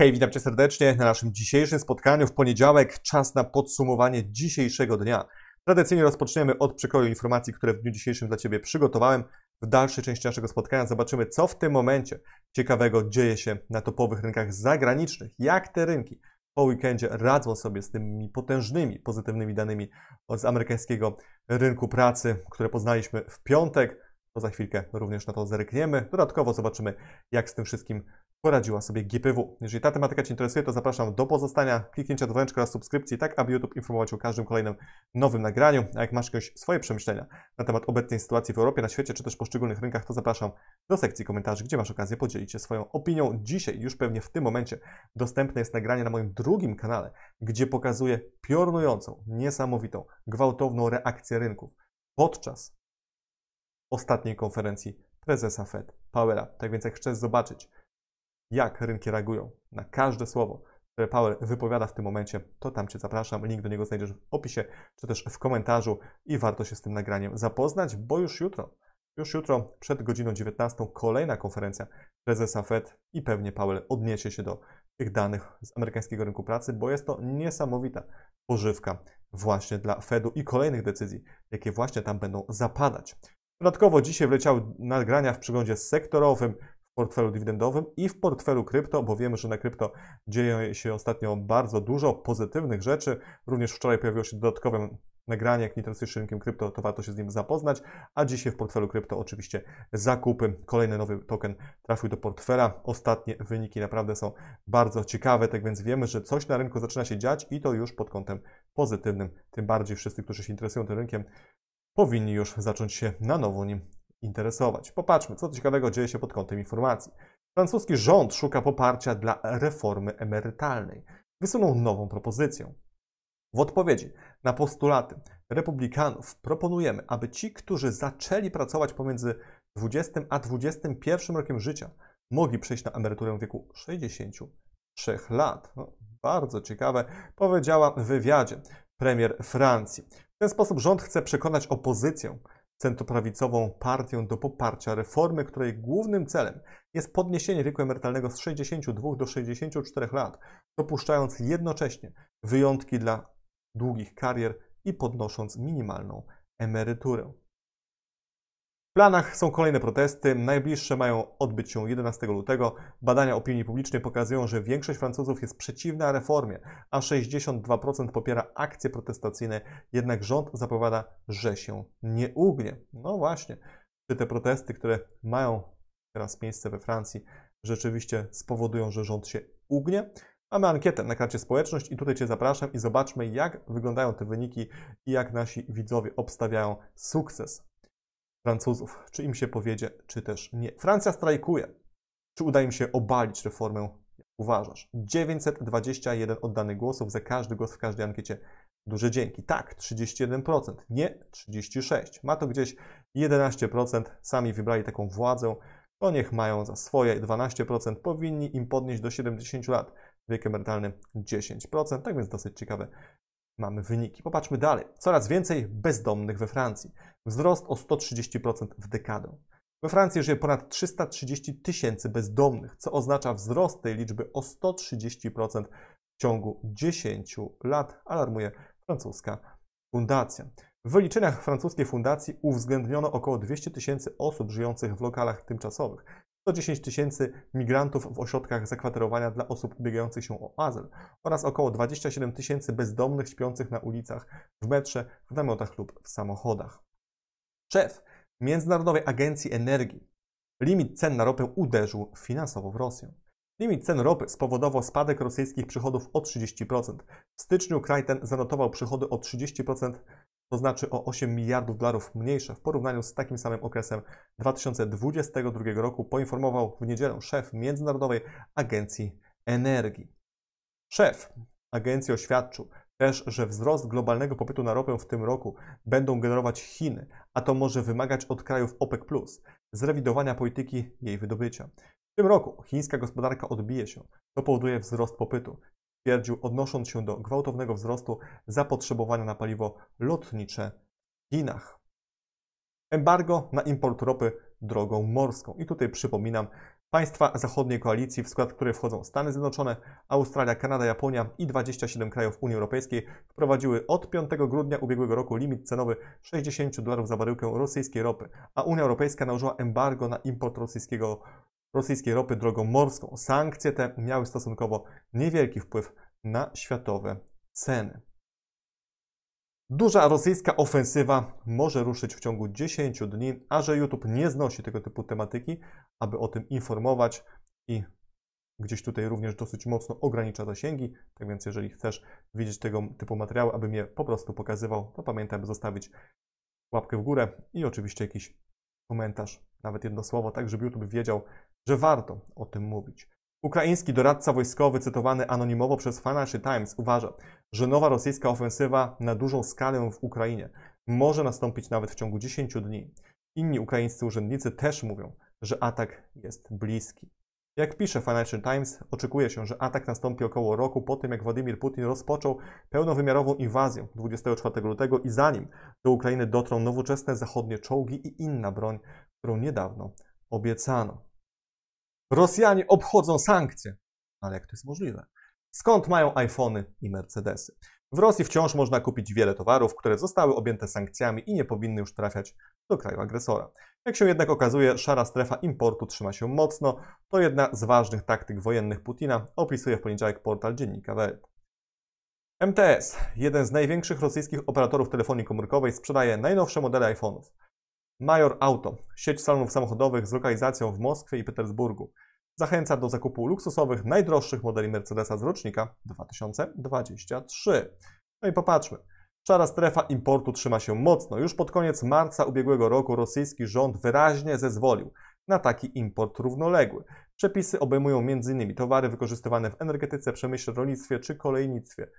Hej, witam Cię serdecznie na naszym dzisiejszym spotkaniu w poniedziałek. Czas na podsumowanie dzisiejszego dnia. Tradycyjnie rozpoczniemy od przekroju informacji, które w dniu dzisiejszym dla Ciebie przygotowałem. W dalszej części naszego spotkania zobaczymy, co w tym momencie ciekawego dzieje się na topowych rynkach zagranicznych, jak te rynki po weekendzie radzą sobie z tymi potężnymi, pozytywnymi danymi z amerykańskiego rynku pracy, które poznaliśmy w piątek. To za chwilkę również na to zerkniemy. Dodatkowo zobaczymy, jak z tym wszystkim poradziła sobie GPW. Jeżeli ta tematyka Cię interesuje, to zapraszam do pozostania, kliknięcia dzwoneczka oraz subskrypcji, tak aby YouTube informować o każdym kolejnym nowym nagraniu. A jak masz jakieś swoje przemyślenia na temat obecnej sytuacji w Europie, na świecie, czy też poszczególnych rynkach, to zapraszam do sekcji komentarzy, gdzie masz okazję podzielić się swoją opinią. Dzisiaj, już pewnie w tym momencie, dostępne jest nagranie na moim drugim kanale, gdzie pokazuję piorunującą, niesamowitą, gwałtowną reakcję rynków podczas ostatniej konferencji prezesa Fed Powera. Tak więc jak chcesz zobaczyć jak rynki reagują na każde słowo, które Powell wypowiada w tym momencie, to tam Cię zapraszam. Link do niego znajdziesz w opisie, czy też w komentarzu i warto się z tym nagraniem zapoznać, bo już jutro, już jutro przed godziną 19 kolejna konferencja prezesa Fed i pewnie Powell odniesie się do tych danych z amerykańskiego rynku pracy, bo jest to niesamowita pożywka właśnie dla Fedu i kolejnych decyzji, jakie właśnie tam będą zapadać. Dodatkowo dzisiaj wleciały nagrania w przeglądzie sektorowym, w portfelu dywidendowym i w portfelu krypto, bo wiemy, że na krypto dzieje się ostatnio bardzo dużo pozytywnych rzeczy. Również wczoraj pojawiło się dodatkowe nagranie, jak nie interesujesz rynkiem krypto, to warto się z nim zapoznać, a dzisiaj w portfelu krypto oczywiście zakupy, kolejny nowy token trafił do portfela, ostatnie wyniki naprawdę są bardzo ciekawe, tak więc wiemy, że coś na rynku zaczyna się dziać i to już pod kątem pozytywnym, tym bardziej wszyscy, którzy się interesują tym rynkiem, powinni już zacząć się na nowo nim interesować. Popatrzmy, co ciekawego dzieje się pod kątem informacji. Francuski rząd szuka poparcia dla reformy emerytalnej. Wysunął nową propozycję. W odpowiedzi na postulaty republikanów proponujemy, aby ci, którzy zaczęli pracować pomiędzy 20 a 21 rokiem życia, mogli przejść na emeryturę w wieku 63 lat. No, bardzo ciekawe, powiedziała w wywiadzie premier Francji. W ten sposób rząd chce przekonać opozycję, centroprawicową partię do poparcia reformy, której głównym celem jest podniesienie wieku emerytalnego z 62 do 64 lat, dopuszczając jednocześnie wyjątki dla długich karier i podnosząc minimalną emeryturę. W planach są kolejne protesty. Najbliższe mają odbyć się 11 lutego. Badania opinii publicznej pokazują, że większość Francuzów jest przeciwna reformie, a 62% popiera akcje protestacyjne, jednak rząd zapowiada, że się nie ugnie. No właśnie, czy te protesty, które mają teraz miejsce we Francji, rzeczywiście spowodują, że rząd się ugnie? Mamy ankietę na karcie społeczność i tutaj Cię zapraszam i zobaczmy, jak wyglądają te wyniki i jak nasi widzowie obstawiają sukces Francuzów, czy im się powiedzie, czy też nie. Francja strajkuje. Czy uda im się obalić reformę, uważasz? 921 oddanych głosów, za każdy głos w każdej ankiecie duże dzięki. Tak, 31%, nie 36%. Ma to gdzieś 11%, sami wybrali taką władzę, to niech mają za swoje 12%, powinni im podnieść do 70 lat, wiek emerytalny 10%, tak więc dosyć ciekawe mamy wyniki. Popatrzmy dalej. Coraz więcej bezdomnych we Francji. Wzrost o 130% w dekadę. We Francji żyje ponad 330 tysięcy bezdomnych, co oznacza wzrost tej liczby o 130% w ciągu 10 lat, alarmuje francuska fundacja. W wyliczeniach francuskiej fundacji uwzględniono około 200 tysięcy osób żyjących w lokalach tymczasowych. 110 tysięcy migrantów w ośrodkach zakwaterowania dla osób ubiegających się o azyl oraz około 27 tysięcy bezdomnych śpiących na ulicach, w metrze, w namiotach lub w samochodach. Szef Międzynarodowej Agencji Energii limit cen na ropę uderzył finansowo w Rosję. Limit cen ropy spowodował spadek rosyjskich przychodów o 30%. W styczniu kraj ten zanotował przychody o 30% to znaczy o 8 miliardów dolarów mniejsze w porównaniu z takim samym okresem 2022 roku, poinformował w niedzielę szef Międzynarodowej Agencji Energii. Szef agencji oświadczył też, że wzrost globalnego popytu na ropę w tym roku będą generować Chiny, a to może wymagać od krajów OPEC, zrewidowania polityki jej wydobycia. W tym roku chińska gospodarka odbije się, to powoduje wzrost popytu twierdził, odnosząc się do gwałtownego wzrostu zapotrzebowania na paliwo lotnicze w Chinach. Embargo na import ropy drogą morską. I tutaj przypominam, państwa zachodniej koalicji, w skład której wchodzą Stany Zjednoczone, Australia, Kanada, Japonia i 27 krajów Unii Europejskiej, wprowadziły od 5 grudnia ubiegłego roku limit cenowy 60 dolarów za baryłkę rosyjskiej ropy, a Unia Europejska nałożyła embargo na import rosyjskiego rosyjskiej ropy drogą morską. Sankcje te miały stosunkowo niewielki wpływ na światowe ceny. Duża rosyjska ofensywa może ruszyć w ciągu 10 dni, a że YouTube nie znosi tego typu tematyki, aby o tym informować i gdzieś tutaj również dosyć mocno ogranicza zasięgi. Tak więc, jeżeli chcesz widzieć tego typu materiały, abym je po prostu pokazywał, to pamiętaj, aby zostawić łapkę w górę i oczywiście jakiś komentarz, nawet jedno słowo, tak żeby YouTube wiedział, że warto o tym mówić. Ukraiński doradca wojskowy cytowany anonimowo przez Financial Times uważa, że nowa rosyjska ofensywa na dużą skalę w Ukrainie może nastąpić nawet w ciągu 10 dni. Inni ukraińscy urzędnicy też mówią, że atak jest bliski. Jak pisze Financial Times, oczekuje się, że atak nastąpi około roku po tym, jak Władimir Putin rozpoczął pełnowymiarową inwazję 24 lutego i zanim do Ukrainy dotrą nowoczesne zachodnie czołgi i inna broń, którą niedawno obiecano. Rosjanie obchodzą sankcje. Ale jak to jest możliwe? Skąd mają iPhony i Mercedesy? W Rosji wciąż można kupić wiele towarów, które zostały objęte sankcjami i nie powinny już trafiać do kraju agresora. Jak się jednak okazuje, szara strefa importu trzyma się mocno. To jedna z ważnych taktyk wojennych Putina, opisuje w poniedziałek portal dziennika Welt. MTS, jeden z największych rosyjskich operatorów telefonii komórkowej, sprzedaje najnowsze modele iPhone'ów. Major Auto, sieć salonów samochodowych z lokalizacją w Moskwie i Petersburgu, zachęca do zakupu luksusowych, najdroższych modeli Mercedesa z rocznika 2023. No i popatrzmy. Szara strefa importu trzyma się mocno. Już pod koniec marca ubiegłego roku rosyjski rząd wyraźnie zezwolił na taki import równoległy. Przepisy obejmują m.in. towary wykorzystywane w energetyce, przemyśle, rolnictwie czy kolejnictwie,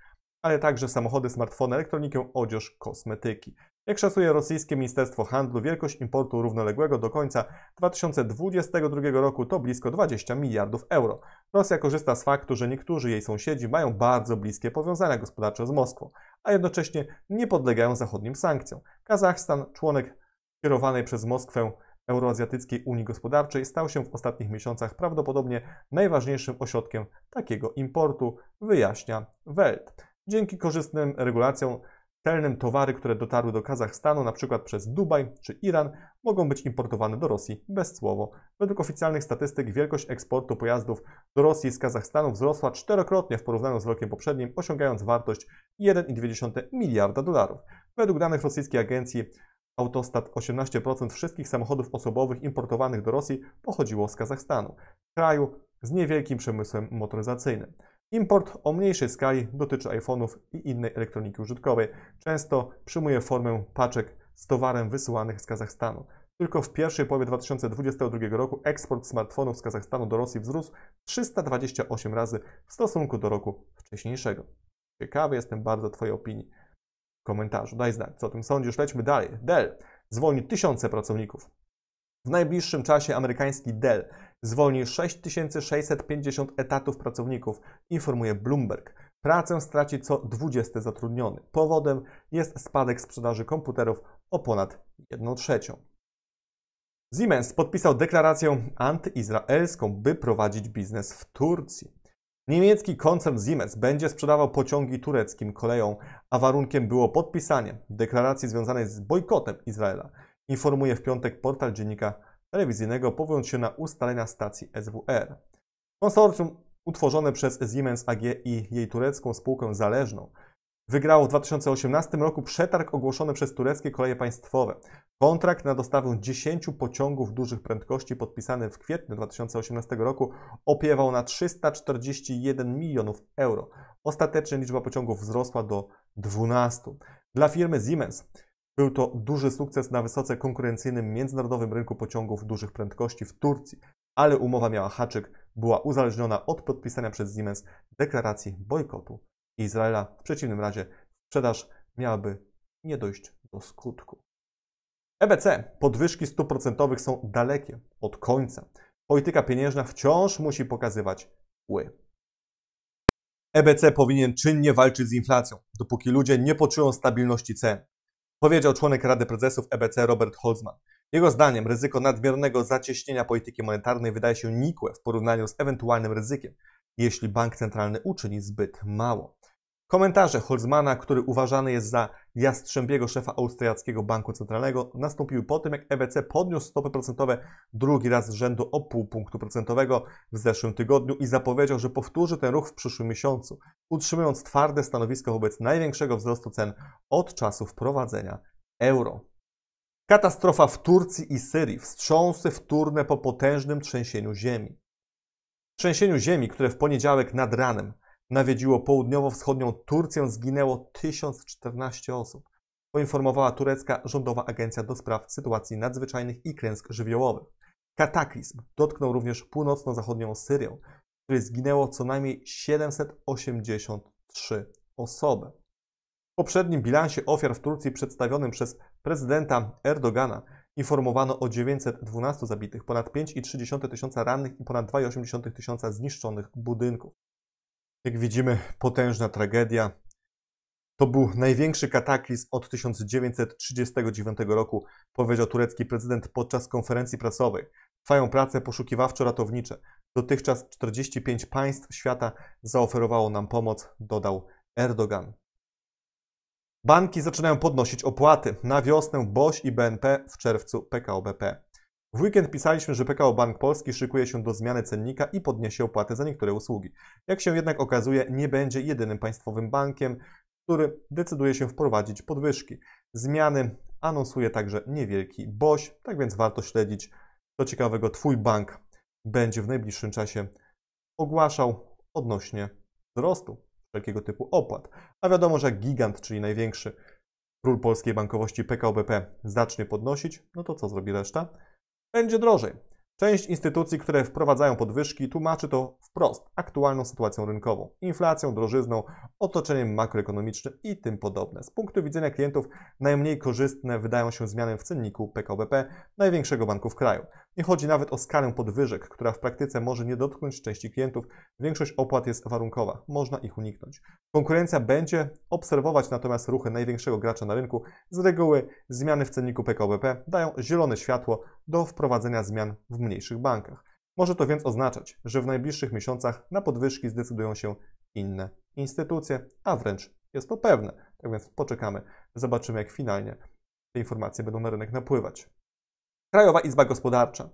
ale także samochody, smartfony, elektronikę, odzież, kosmetyki. Jak szacuje rosyjskie Ministerstwo Handlu, wielkość importu równoległego do końca 2022 roku to blisko 20 miliardów euro. Rosja korzysta z faktu, że niektórzy jej sąsiedzi mają bardzo bliskie powiązania gospodarcze z Moskwą, a jednocześnie nie podlegają zachodnim sankcjom. Kazachstan, członek kierowanej przez Moskwę Euroazjatyckiej Unii Gospodarczej stał się w ostatnich miesiącach prawdopodobnie najważniejszym ośrodkiem takiego importu, wyjaśnia Welt. Dzięki korzystnym regulacjom celnym towary, które dotarły do Kazachstanu, np. przez Dubaj czy Iran, mogą być importowane do Rosji bezcłowo. Według oficjalnych statystyk wielkość eksportu pojazdów do Rosji z Kazachstanu wzrosła czterokrotnie w porównaniu z rokiem poprzednim, osiągając wartość 1,2 miliarda dolarów. Według danych rosyjskiej agencji Autostat 18% wszystkich samochodów osobowych importowanych do Rosji pochodziło z Kazachstanu, kraju z niewielkim przemysłem motoryzacyjnym. Import o mniejszej skali dotyczy iPhone'ów i innej elektroniki użytkowej. Często przyjmuje formę paczek z towarem wysyłanych z Kazachstanu. Tylko w pierwszej połowie 2022 roku eksport smartfonów z Kazachstanu do Rosji wzrósł 328 razy w stosunku do roku wcześniejszego. Ciekawy jestem bardzo Twojej opinii. W komentarzu daj znać, co o tym sądzisz. Lećmy dalej. Dell zwolni tysiące pracowników. W najbliższym czasie amerykański Dell zwolni 6650 etatów pracowników, informuje Bloomberg. Pracę straci co 20 zatrudniony. Powodem jest spadek sprzedaży komputerów o ponad 1 trzecią. Siemens podpisał deklarację antyizraelską, by prowadzić biznes w Turcji. Niemiecki koncern Siemens będzie sprzedawał pociągi tureckim koleją, a warunkiem było podpisanie deklaracji związanej z bojkotem Izraela, informuje w piątek portal dziennika telewizyjnego, powołując się na ustalenia stacji SWR. Konsorcjum utworzone przez Siemens AG i jej turecką spółkę zależną wygrało w 2018 roku przetarg ogłoszony przez tureckie koleje państwowe. Kontrakt na dostawę 10 pociągów dużych prędkości podpisany w kwietniu 2018 roku opiewał na 341 milionów euro. Ostatecznie liczba pociągów wzrosła do 12. Dla firmy Siemens był to duży sukces na wysoce konkurencyjnym międzynarodowym rynku pociągów dużych prędkości w Turcji, ale umowa miała haczyk, była uzależniona od podpisania przez Siemens deklaracji bojkotu Izraela. W przeciwnym razie sprzedaż miałaby nie dojść do skutku. EBC podwyżki stóp procentowych są dalekie od końca. Polityka pieniężna wciąż musi pokazywać ły. EBC powinien czynnie walczyć z inflacją, dopóki ludzie nie poczują stabilności cen powiedział członek Rady Prezesów EBC Robert Holzman. Jego zdaniem ryzyko nadmiernego zacieśnienia polityki monetarnej wydaje się nikłe w porównaniu z ewentualnym ryzykiem, jeśli bank centralny uczyni zbyt mało. Komentarze Holzmana, który uważany jest za Jastrzębiego, szefa austriackiego banku centralnego, nastąpiły po tym, jak EBC podniósł stopy procentowe drugi raz z rzędu o pół punktu procentowego w zeszłym tygodniu i zapowiedział, że powtórzy ten ruch w przyszłym miesiącu, utrzymując twarde stanowisko wobec największego wzrostu cen od czasu wprowadzenia euro. Katastrofa w Turcji i Syrii, wstrząsy wtórne po potężnym trzęsieniu ziemi. Trzęsieniu ziemi, które w poniedziałek nad ranem nawiedziło południowo-wschodnią Turcję, zginęło 1014 osób. Poinformowała turecka rządowa agencja do spraw sytuacji nadzwyczajnych i klęsk żywiołowych. Kataklizm dotknął również północno-zachodnią Syrię, w której zginęło co najmniej 783 osoby. W poprzednim bilansie ofiar w Turcji przedstawionym przez prezydenta Erdogana informowano o 912 zabitych, ponad 5,3 tysiąca rannych i ponad 2,8 tysiąca zniszczonych budynków. Jak widzimy, potężna tragedia. To był największy kataklizm od 1939 roku, powiedział turecki prezydent podczas konferencji prasowej. Trwają prace poszukiwawczo-ratownicze. Dotychczas 45 państw świata zaoferowało nam pomoc, dodał Erdogan. Banki zaczynają podnosić opłaty. Na wiosnę BOŚ i BNP, w czerwcu PKO BP. W weekend pisaliśmy, że PKO Bank Polski szykuje się do zmiany cennika i podniesie opłaty za niektóre usługi. Jak się jednak okazuje, nie będzie jedynym państwowym bankiem, który decyduje się wprowadzić podwyżki. Zmiany anonsuje także niewielki BOŚ, tak więc warto śledzić. Co ciekawego, Twój bank będzie w najbliższym czasie ogłaszał odnośnie wzrostu wszelkiego typu opłat. A wiadomo, że gigant, czyli największy król polskiej bankowości PKO BP zacznie podnosić, no to co zrobi reszta? będzie drożej. Część instytucji, które wprowadzają podwyżki, tłumaczy to wprost aktualną sytuacją rynkową, inflacją, drożyzną, otoczeniem makroekonomicznym i tym podobne. Z punktu widzenia klientów najmniej korzystne wydają się zmiany w cenniku PKBP największego banku w kraju. Nie chodzi nawet o skalę podwyżek, która w praktyce może nie dotknąć części klientów. Większość opłat jest warunkowa, można ich uniknąć. Konkurencja będzie obserwować natomiast ruchy największego gracza na rynku. Z reguły zmiany w cenniku PKBP dają zielone światło do wprowadzenia zmian w mniejszych bankach. Może to więc oznaczać, że w najbliższych miesiącach na podwyżki zdecydują się inne instytucje, a wręcz jest to pewne. Tak więc poczekamy, zobaczymy jak finalnie te informacje będą na rynek napływać. Krajowa Izba Gospodarcza.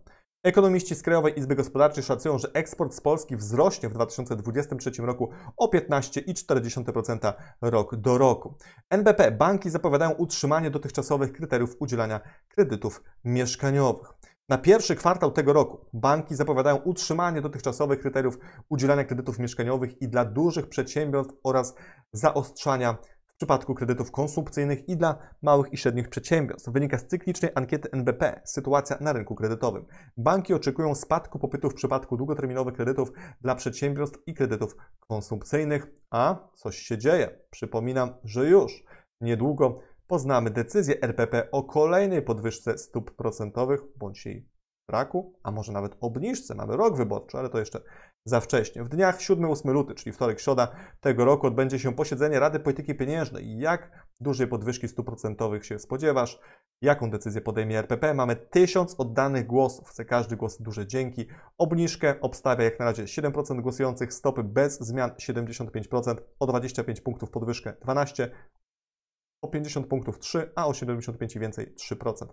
Ekonomiści z Krajowej Izby Gospodarczej szacują, że eksport z Polski wzrośnie w 2023 roku o 15,4% rok do roku. NBP banki zapowiadają utrzymanie dotychczasowych kryteriów udzielania kredytów mieszkaniowych. Na pierwszy kwartał tego roku banki zapowiadają utrzymanie dotychczasowych kryteriów udzielania kredytów mieszkaniowych i dla dużych przedsiębiorstw oraz zaostrzania w przypadku kredytów konsumpcyjnych i dla małych i średnich przedsiębiorstw. Wynika z cyklicznej ankiety NBP Sytuacja na rynku kredytowym. Banki oczekują spadku popytu w przypadku długoterminowych kredytów dla przedsiębiorstw i kredytów konsumpcyjnych, a coś się dzieje. Przypominam, że już niedługo poznamy decyzję RPP o kolejnej podwyżce stóp procentowych bądź jej braku, a może nawet obniżce. Mamy rok wyborczy, ale to jeszcze za wcześnie. W dniach 7-8 luty, czyli wtorek, środa tego roku odbędzie się posiedzenie Rady Polityki Pieniężnej. Jak dużej podwyżki stóp procentowych się spodziewasz? Jaką decyzję podejmie RPP? Mamy tysiąc oddanych głosów. Za każdy głos duże dzięki. Obniżkę obstawia jak na razie 7% głosujących, stopy bez zmian 75%, o 25 punktów podwyżkę 12, o 50 punktów 3, a o 75 i więcej 3%.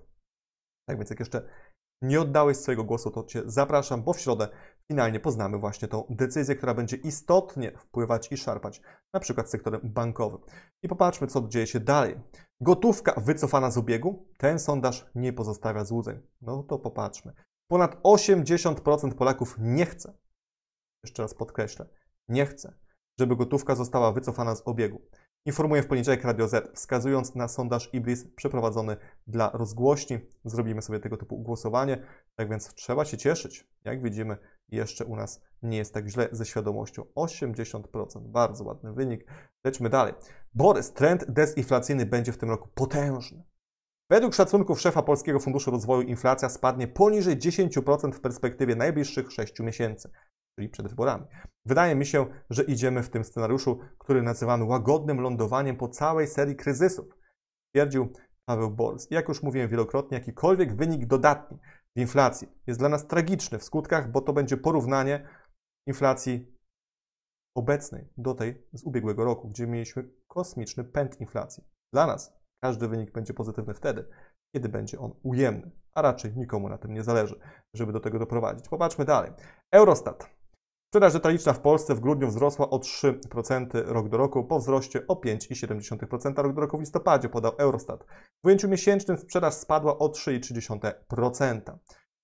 Tak więc jak jeszcze nie oddałeś swojego głosu, to Cię zapraszam, bo w środę finalnie poznamy właśnie tą decyzję, która będzie istotnie wpływać i szarpać na przykład sektorem bankowym. I popatrzmy, co dzieje się dalej. Gotówka wycofana z obiegu? Ten sondaż nie pozostawia złudzeń. No to popatrzmy. Ponad 80% Polaków nie chce, jeszcze raz podkreślę, nie chce, żeby gotówka została wycofana z obiegu. Informuję w poniedziałek Radio Z, wskazując na sondaż Iblis przeprowadzony dla rozgłośni. Zrobimy sobie tego typu głosowanie, tak więc trzeba się cieszyć. Jak widzimy, jeszcze u nas nie jest tak źle ze świadomością. 80%, bardzo ładny wynik. Lećmy dalej. Borys, trend dezinflacyjny będzie w tym roku potężny. Według szacunków szefa Polskiego Funduszu Rozwoju inflacja spadnie poniżej 10% w perspektywie najbliższych 6 miesięcy czyli przed wyborami. Wydaje mi się, że idziemy w tym scenariuszu, który nazywamy łagodnym lądowaniem po całej serii kryzysów, twierdził Paweł Bols. Jak już mówiłem wielokrotnie, jakikolwiek wynik dodatni w inflacji jest dla nas tragiczny w skutkach, bo to będzie porównanie inflacji obecnej do tej z ubiegłego roku, gdzie mieliśmy kosmiczny pęd inflacji. Dla nas każdy wynik będzie pozytywny wtedy, kiedy będzie on ujemny, a raczej nikomu na tym nie zależy, żeby do tego doprowadzić. Popatrzmy dalej. Eurostat Sprzedaż detaliczna w Polsce w grudniu wzrosła o 3% rok do roku po wzroście o 5,7% rok do roku w listopadzie, podał Eurostat. W ujęciu miesięcznym sprzedaż spadła o 3,3%.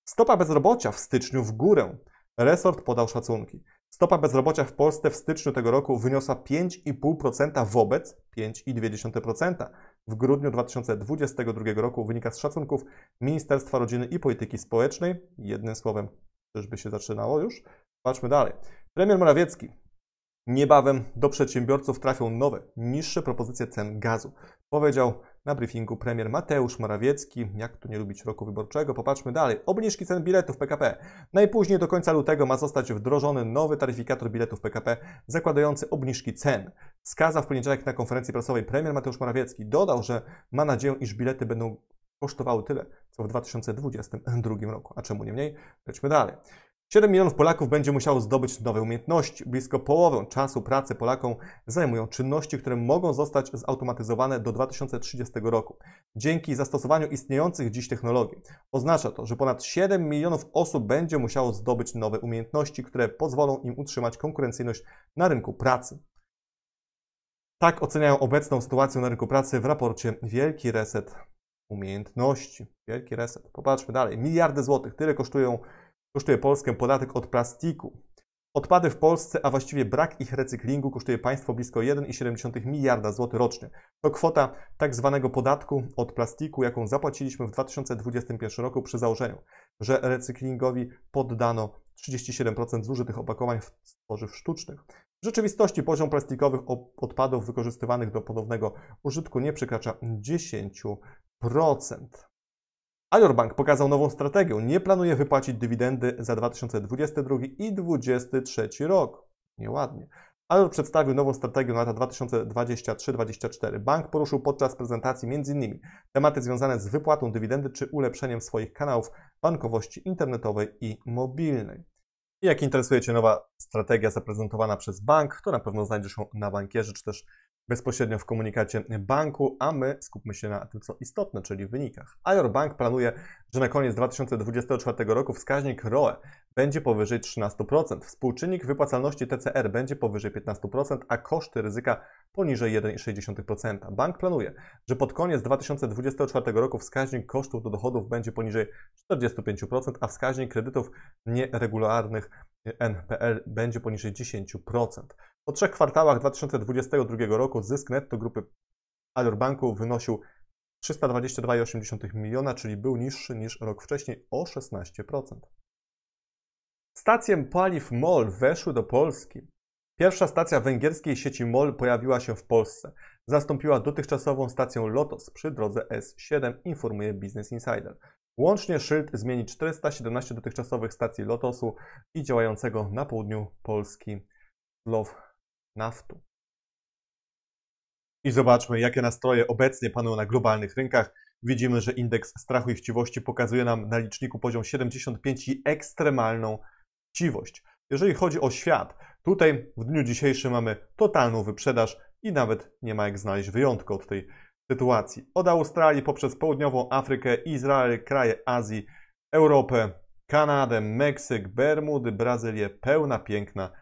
Stopa bezrobocia w styczniu w górę. Resort podał szacunki. Stopa bezrobocia w Polsce w styczniu tego roku wyniosła 5,5% wobec 5,2% w grudniu 2022 roku, wynika z szacunków Ministerstwa Rodziny i Polityki Społecznej. Jednym słowem, czyżby się zaczynało już? Patrzmy dalej. Premier Morawiecki. Niebawem do przedsiębiorców trafią nowe, niższe propozycje cen gazu. Powiedział na briefingu premier Mateusz Morawiecki, jak tu nie lubić roku wyborczego. Popatrzmy dalej. Obniżki cen biletów PKP. Najpóźniej do końca lutego ma zostać wdrożony nowy taryfikator biletów PKP zakładający obniżki cen. Wskazał w poniedziałek na konferencji prasowej premier Mateusz Morawiecki. Dodał, że ma nadzieję, iż bilety będą kosztowały tyle, co w 2022 roku. A czemu nie mniej? Lećmy dalej. 7 milionów Polaków będzie musiało zdobyć nowe umiejętności. Blisko połowę czasu pracy Polakom zajmują czynności, które mogą zostać zautomatyzowane do 2030 roku dzięki zastosowaniu istniejących dziś technologii. Oznacza to, że ponad 7 milionów osób będzie musiało zdobyć nowe umiejętności, które pozwolą im utrzymać konkurencyjność na rynku pracy. Tak oceniają obecną sytuację na rynku pracy w raporcie Wielki Reset Umiejętności. Wielki Reset. Popatrzmy dalej. Miliardy złotych. Tyle kosztują kosztuje Polskę podatek od plastiku. Odpady w Polsce, a właściwie brak ich recyklingu kosztuje państwo blisko 1,7 miliarda złotych rocznie. To kwota tak zwanego podatku od plastiku, jaką zapłaciliśmy w 2021 roku przy założeniu, że recyklingowi poddano 37% zużytych opakowań w tworzyw sztucznych. W rzeczywistości poziom plastikowych odpadów wykorzystywanych do ponownego użytku nie przekracza 10%. Alior Bank pokazał nową strategię. Nie planuje wypłacić dywidendy za 2022 i 2023 rok. Nieładnie. Alior przedstawił nową strategię na lata 2023-2024. Bank poruszył podczas prezentacji m.in. tematy związane z wypłatą dywidendy czy ulepszeniem swoich kanałów bankowości internetowej i mobilnej. I jak interesuje Cię nowa strategia zaprezentowana przez bank, to na pewno znajdziesz ją na bankierze czy też bezpośrednio w komunikacie banku, a my skupmy się na tym, co istotne, czyli wynikach. Alior Bank planuje, że na koniec 2024 roku wskaźnik ROE będzie powyżej 13%, współczynnik wypłacalności TCR będzie powyżej 15%, a koszty ryzyka poniżej 1,6%. Bank planuje, że pod koniec 2024 roku wskaźnik kosztów do dochodów będzie poniżej 45%, a wskaźnik kredytów nieregularnych NPL będzie poniżej 10%. Po trzech kwartałach 2022 roku zysk netto grupy Alior Banku wynosił 322,8 miliona, czyli był niższy niż rok wcześniej o 16%. Stacje paliw MOL weszły do Polski. Pierwsza stacja węgierskiej sieci MOL pojawiła się w Polsce. Zastąpiła dotychczasową stację LOTOS przy drodze S7, informuje Business Insider. Łącznie szyld zmieni 417 dotychczasowych stacji Lotosu i działającego na południu Polski Love naftu. I zobaczmy, jakie nastroje obecnie panują na globalnych rynkach. Widzimy, że indeks strachu i chciwości pokazuje nam na liczniku poziom 75 i ekstremalną chciwość. Jeżeli chodzi o świat, tutaj w dniu dzisiejszym mamy totalną wyprzedaż i nawet nie ma jak znaleźć wyjątku od tej sytuacji. Od Australii poprzez południową Afrykę, Izrael, kraje Azji, Europę, Kanadę, Meksyk, Bermudy, Brazylię, pełna piękna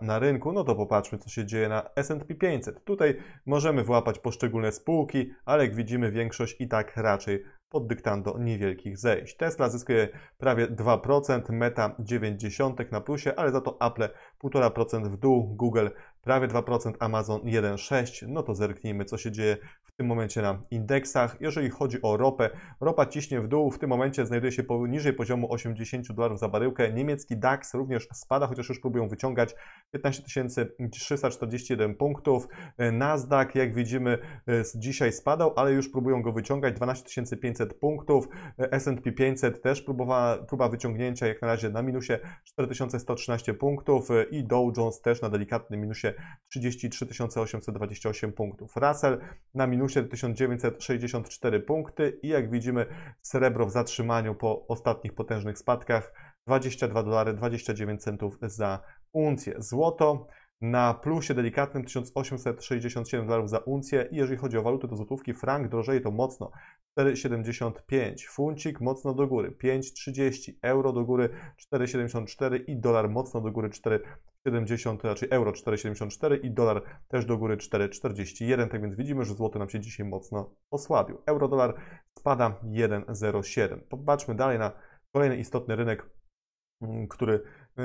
na rynku, no to popatrzmy, co się dzieje na SP 500. Tutaj możemy włapać poszczególne spółki, ale jak widzimy, większość i tak raczej pod dyktando niewielkich zejść. Tesla zyskuje prawie 2%, Meta 0,9 na plusie, ale za to Apple 1,5% w dół, Google prawie 2%, Amazon 1,6%. No to zerknijmy, co się dzieje tym momencie na indeksach. Jeżeli chodzi o ropę, ropa ciśnie w dół, w tym momencie znajduje się poniżej poziomu 80 dolarów za baryłkę. Niemiecki DAX również spada, chociaż już próbują wyciągać 15 341 punktów. E, Nasdaq, jak widzimy, e, dzisiaj spadał, ale już próbują go wyciągać 12 500 punktów. E, S&P 500 też próbowa, próba wyciągnięcia, jak na razie na minusie 4113 punktów i Dow Jones też na delikatnym minusie 33 828 punktów. Russell na minusie 1964 punkty i jak widzimy srebro w zatrzymaniu po ostatnich potężnych spadkach 22 dolary 29 centów za uncję. Złoto na plusie delikatnym 1867 dolarów za uncję i jeżeli chodzi o walutę do złotówki, frank drożeje to mocno 4,75, funcik mocno do góry 5,30, euro do góry 4,74 i dolar mocno do góry 4, 70, raczej znaczy euro 4,74 i dolar też do góry 4,41. Tak więc widzimy, że złoty nam się dzisiaj mocno osłabił. Euro dolar spada 1,07. Popatrzmy dalej na kolejny istotny rynek, mm, który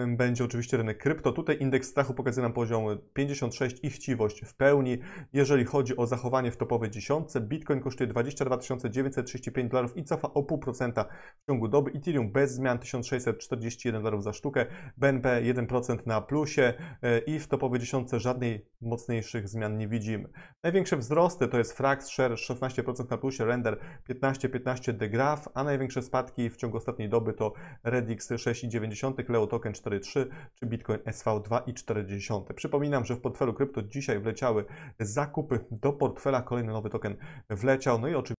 będzie oczywiście rynek krypto. Tutaj indeks strachu pokazuje nam poziom 56 i chciwość w pełni. Jeżeli chodzi o zachowanie w topowej dziesiątce, Bitcoin kosztuje 22 935 dolarów i cofa o 0,5% w ciągu doby. Ethereum bez zmian 1641 dolarów za sztukę. BNP 1% na plusie e, i w topowej dziesiątce żadnej mocniejszych zmian nie widzimy. Największe wzrosty to jest Frax Share 16% na plusie, Render 15,15 The Graph, a największe spadki w ciągu ostatniej doby to Redix 6,9, Leo Token 43, czy Bitcoin SV 2,4. Przypominam, że w portfelu krypto dzisiaj wleciały zakupy do portfela, kolejny nowy token wleciał, no i oczywiście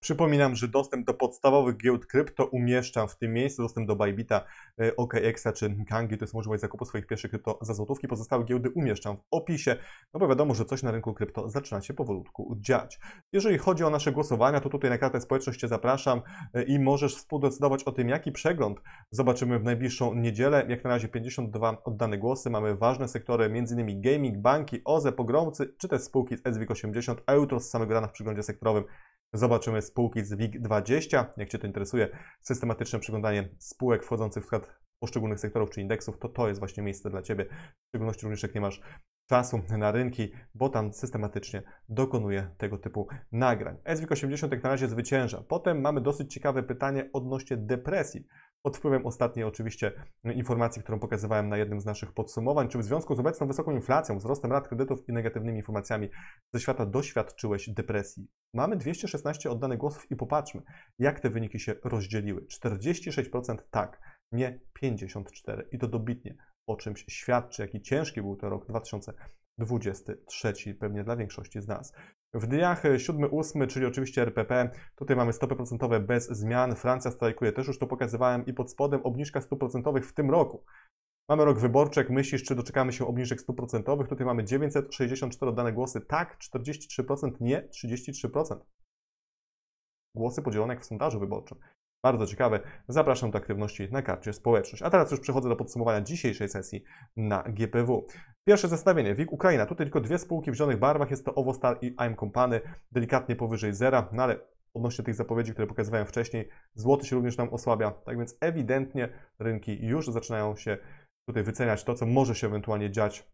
Przypominam, że dostęp do podstawowych giełd krypto umieszczam w tym miejscu. Dostęp do Bybita, e, OKExa czy Kangi to jest możliwość zakupu swoich pierwszych krypto za złotówki. Pozostałe giełdy umieszczam w opisie, no bo wiadomo, że coś na rynku krypto zaczyna się powolutku dziać. Jeżeli chodzi o nasze głosowania, to tutaj na kartę społeczność Cię zapraszam e, i możesz współdecydować o tym, jaki przegląd zobaczymy w najbliższą niedzielę. Jak na razie 52 oddane głosy. Mamy ważne sektory, m.in. gaming, banki, OZE, pogromcy czy też spółki z SWIG 80, a jutro z samego rana w przeglądzie sektorowym zobaczymy spółki z WIG20. Jak Cię to interesuje, systematyczne przeglądanie spółek wchodzących w skład poszczególnych sektorów czy indeksów, to to jest właśnie miejsce dla Ciebie. W szczególności również jak nie masz czasu na rynki, bo tam systematycznie dokonuje tego typu nagrań. SWIG 80 jak na razie zwycięża. Potem mamy dosyć ciekawe pytanie odnośnie depresji pod wpływem ostatniej oczywiście informacji, którą pokazywałem na jednym z naszych podsumowań, czy w związku z obecną wysoką inflacją, wzrostem rat kredytów i negatywnymi informacjami ze świata doświadczyłeś depresji. Mamy 216 oddanych głosów i popatrzmy, jak te wyniki się rozdzieliły. 46% tak, nie 54% i to dobitnie o czymś świadczy, jaki ciężki był to rok 2023, pewnie dla większości z nas. W dniach 7-8, czyli oczywiście RPP, tutaj mamy stopy procentowe bez zmian. Francja strajkuje, też już to pokazywałem i pod spodem obniżka stóp procentowych w tym roku. Mamy rok wyborczek, myślisz, czy doczekamy się obniżek stóp procentowych? Tutaj mamy 964 oddane głosy, tak, 43%, nie, 33%. Głosy podzielone jak w sondażu wyborczym. Bardzo ciekawe. Zapraszam do aktywności na karcie społeczność. A teraz już przechodzę do podsumowania dzisiejszej sesji na GPW. Pierwsze zestawienie. WIG Ukraina. Tutaj tylko dwie spółki w zielonych barwach. Jest to Ovostal i I'm Company. Delikatnie powyżej zera, no ale odnośnie tych zapowiedzi, które pokazywałem wcześniej, złoty się również nam osłabia. Tak więc ewidentnie rynki już zaczynają się tutaj wyceniać to, co może się ewentualnie dziać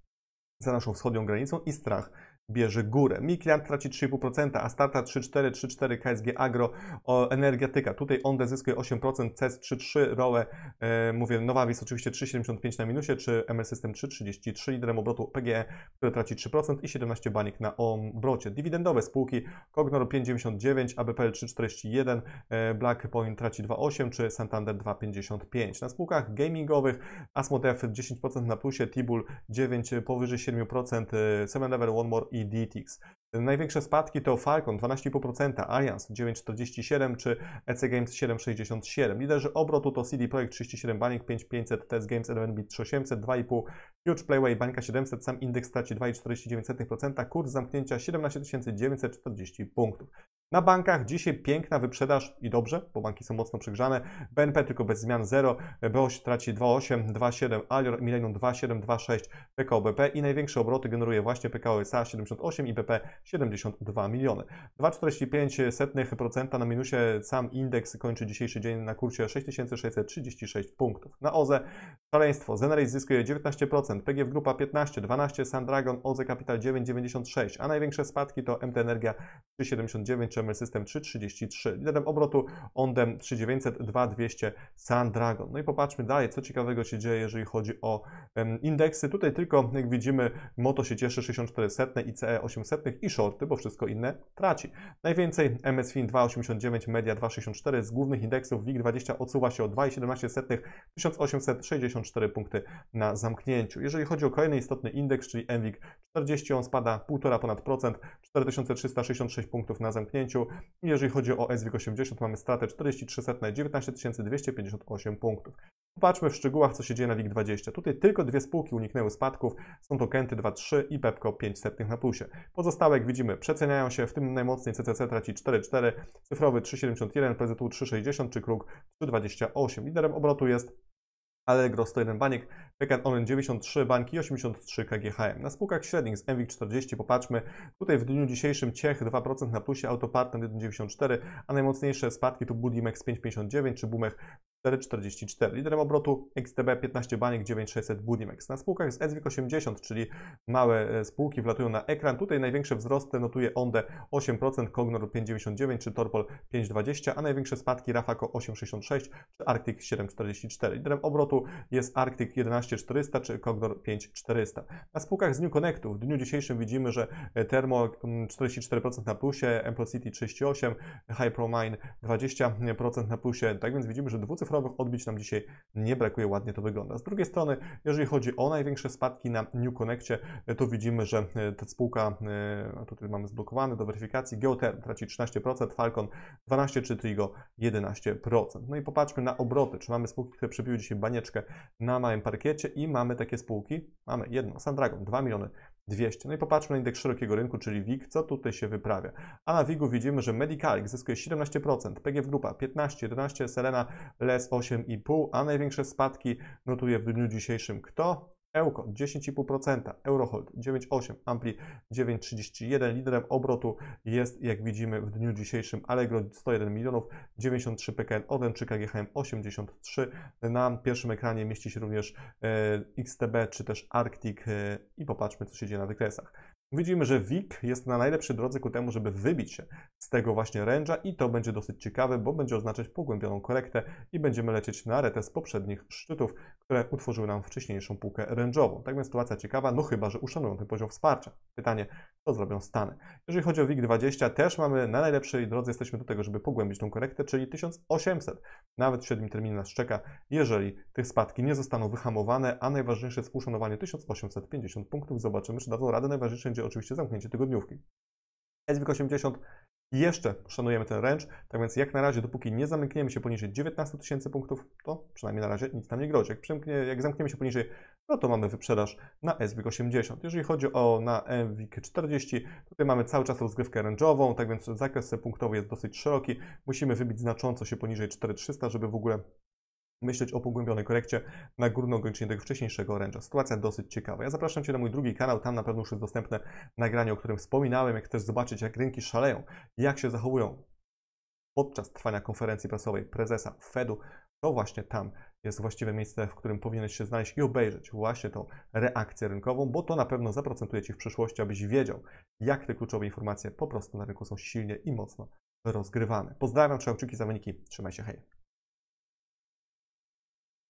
za naszą wschodnią granicą i strach bierze górę. Miklian traci 3,5%, a starta 3,4, 3,4 KSG Agro, o, energetyka. Tutaj Onda zyskuje 8%, CES 3,3, ROE, e, mówię, Nowavis oczywiście 3,75 na minusie, czy ML System 3,33, liderem obrotu PGE, który traci 3% i 17 banik na obrocie. Dywidendowe spółki Cognor 5,99, ABPL 3,41, e, Black Point traci 2,8, czy Santander 2,55. Na spółkach gamingowych Asmodef 10% na plusie, Tibul 9, powyżej 7%, e, Seven Level, One More i DTX. Największe spadki to Falcon 12,5%, Allianz 9,47 czy EC Games 7,67. Liderzy obrotu to CD Projekt 37, Banik 5500, Test Games, LNB 3800, 2,5, Huge Playway, Bańka 700, sam indeks traci 2,49%, kurs zamknięcia 17940 punktów. Na bankach dzisiaj piękna wyprzedaż i dobrze, bo banki są mocno przegrzane. BNP tylko bez zmian 0, BOŚ traci 2,8, 2,7, Alior, Millennium 2,7, 2,6, PKO BP i największe obroty generuje właśnie PKO SA 78 i BP 72 miliony. 2,45% na minusie sam indeks kończy dzisiejszy dzień na kursie 6636 punktów. Na OZE szaleństwo, Zenerate zyskuje 19%, PGF Grupa 15, 12, Sandragon, OZE Capital 9,96, a największe spadki to MT Energia 3,79 czy piszemy system 333, liderem obrotu Ondem 3900, 2200 Sun Dragon. No i popatrzmy dalej, co ciekawego się dzieje, jeżeli chodzi o indeksy. Tutaj tylko, jak widzimy, Moto się cieszy 64 i CE 800 i shorty, bo wszystko inne traci. Najwięcej MSFIN 289, Media 264 z głównych indeksów WIG20 odsuwa się o 2,17, 1864 punkty na zamknięciu. Jeżeli chodzi o kolejny istotny indeks, czyli MWIG 40, on spada 1,5 ponad procent, 4366 punktów na zamknięciu. Jeżeli chodzi o SWIG 80, mamy stratę 43 setne, 19 258 punktów. Popatrzmy w szczegółach, co się dzieje na WIG20. Tutaj tylko dwie spółki uniknęły spadków. Są to Kenty 2,3 i Pepco setnych na plusie. Pozostałe, jak widzimy, przeceniają się, w tym najmocniej CCC traci 4,4, cyfrowy 3,71, PZU 3,60 czy Kruk 3,28. Liderem obrotu jest Allegro 101 baniek, PKN Orange 93 Banki 83 KGHM. Na spółkach średnich z MWIG 40 popatrzmy. Tutaj w dniu dzisiejszym Ciech 2% na plusie, Autopartner 1,94, a najmocniejsze spadki to Budimex 5,59 czy Bumech 4,44. Liderem obrotu XTB 15 baniek 9600 Budimex. Na spółkach z SWIG 80, czyli małe e, spółki wlatują na ekran. Tutaj największe wzrosty notuje Onde 8%, Cognor 5,99 czy Torpol 5,20, a największe spadki Rafako 8,66 czy Arctic 7,44. Liderem obrotu jest Arctic 11400 czy Kognor 5400. Na spółkach z New Connectu w dniu dzisiejszym widzimy, że e, Thermo 44% na plusie, Emplo City 38, Hypromine 20% na plusie. Tak więc widzimy, że dwucyfrowy odbić nam dzisiaj nie brakuje, ładnie to wygląda. Z drugiej strony, jeżeli chodzi o największe spadki na New Connectie, to widzimy, że e, ta spółka, e, tutaj mamy zblokowane do weryfikacji, Geoterm traci 13%, Falcon 12% czy Trigo 11%. No i popatrzmy na obroty, czy mamy spółki, które przebiły dzisiaj banieczkę na małym parkiecie i mamy takie spółki, mamy jedno, Sandragon 2 miliony 200. No i popatrzmy na indeks szerokiego rynku, czyli WIG, co tutaj się wyprawia. A na WIG-u widzimy, że Medicalik zyskuje 17%, PGF Grupa 15, 11, Selena, LES 8,5, a największe spadki notuje w dniu dzisiejszym kto? Ełko 10,5%, Eurohold 9,8%, Ampli 9,31%. Liderem obrotu jest, jak widzimy w dniu dzisiejszym, Allegro 101 milionów, 93 PKN Oden czy KGHM 83. Na pierwszym ekranie mieści się również e, XTB czy też Arctic e, i popatrzmy, co się dzieje na wykresach. Widzimy, że Wick jest na najlepszej drodze ku temu, żeby wybić się z tego właśnie ręża i to będzie dosyć ciekawe, bo będzie oznaczać pogłębioną korektę i będziemy lecieć na retę z poprzednich szczytów, które utworzyły nam wcześniejszą półkę rężową. Tak więc sytuacja ciekawa, no chyba, że uszanują ten poziom wsparcia. Pytanie, co zrobią Stany. Jeżeli chodzi o WIG20, też mamy na najlepszej drodze, jesteśmy do tego, żeby pogłębić tą korektę, czyli 1800. Nawet w średnim terminie nas czeka, jeżeli te spadki nie zostaną wyhamowane, a najważniejsze jest uszanowanie 1850 punktów. Zobaczymy, czy dadzą radę. Najważniejsze będzie będzie oczywiście zamknięcie tygodniówki. SWIG 80 jeszcze szanujemy ten range, tak więc jak na razie, dopóki nie zamkniemy się poniżej 19 tysięcy punktów, to przynajmniej na razie nic nam nie grozi. Jak, jak zamkniemy się poniżej, no to mamy wyprzedaż na SWIG 80. Jeżeli chodzi o na MWIG 40, tutaj mamy cały czas rozgrywkę range'ową, tak więc zakres punktowy jest dosyć szeroki. Musimy wybić znacząco się poniżej 4300, żeby w ogóle myśleć o pogłębionej korekcie na górną ograniczenie tego wcześniejszego oręża. Sytuacja dosyć ciekawa. Ja zapraszam Cię na mój drugi kanał, tam na pewno już jest dostępne nagranie, o którym wspominałem. Jak chcesz zobaczyć, jak rynki szaleją, jak się zachowują podczas trwania konferencji prasowej prezesa Fedu, to właśnie tam jest właściwe miejsce, w którym powinieneś się znaleźć i obejrzeć właśnie tą reakcję rynkową, bo to na pewno zaprocentuje Ci w przyszłości, abyś wiedział, jak te kluczowe informacje po prostu na rynku są silnie i mocno rozgrywane. Pozdrawiam, trzymam kciuki za wyniki, trzymaj się, hej!